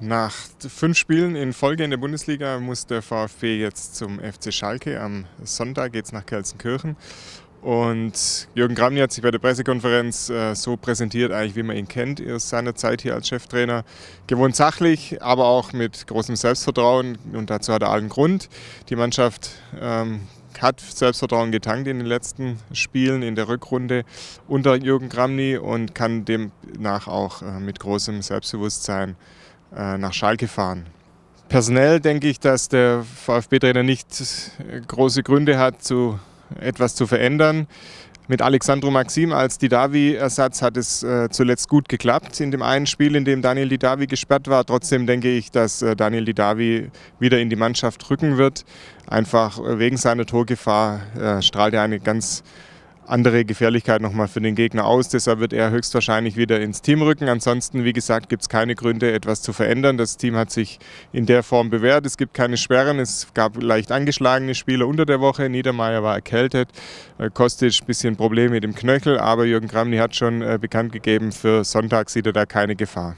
Nach fünf Spielen in Folge in der Bundesliga muss der VfB jetzt zum FC Schalke. Am Sonntag geht es nach Kelsenkirchen. Und Jürgen Gramny hat sich bei der Pressekonferenz äh, so präsentiert, eigentlich wie man ihn kennt, aus seiner Zeit hier als Cheftrainer. Gewohnt sachlich, aber auch mit großem Selbstvertrauen. Und dazu hat er allen Grund. Die Mannschaft ähm, hat Selbstvertrauen getankt in den letzten Spielen in der Rückrunde unter Jürgen Gramny und kann demnach auch äh, mit großem Selbstbewusstsein äh, nach Schalke fahren. Personell denke ich, dass der VfB-Trainer nicht äh, große Gründe hat, zu, etwas zu verändern. Mit Alexandro Maxim als Didavi-Ersatz hat es äh, zuletzt gut geklappt in dem einen Spiel, in dem Daniel Didavi gesperrt war. Trotzdem denke ich, dass Daniel Didavi wieder in die Mannschaft rücken wird. Einfach wegen seiner Torgefahr strahlt er eine ganz andere Gefährlichkeit nochmal für den Gegner aus. Deshalb wird er höchstwahrscheinlich wieder ins Team rücken. Ansonsten, wie gesagt, gibt es keine Gründe, etwas zu verändern. Das Team hat sich in der Form bewährt. Es gibt keine Sperren. Es gab leicht angeschlagene Spieler unter der Woche. Niedermeyer war erkältet. Äh, Kostic ein bisschen Probleme mit dem Knöchel. Aber Jürgen Kramny hat schon äh, bekannt gegeben, für Sonntag sieht er da keine Gefahr.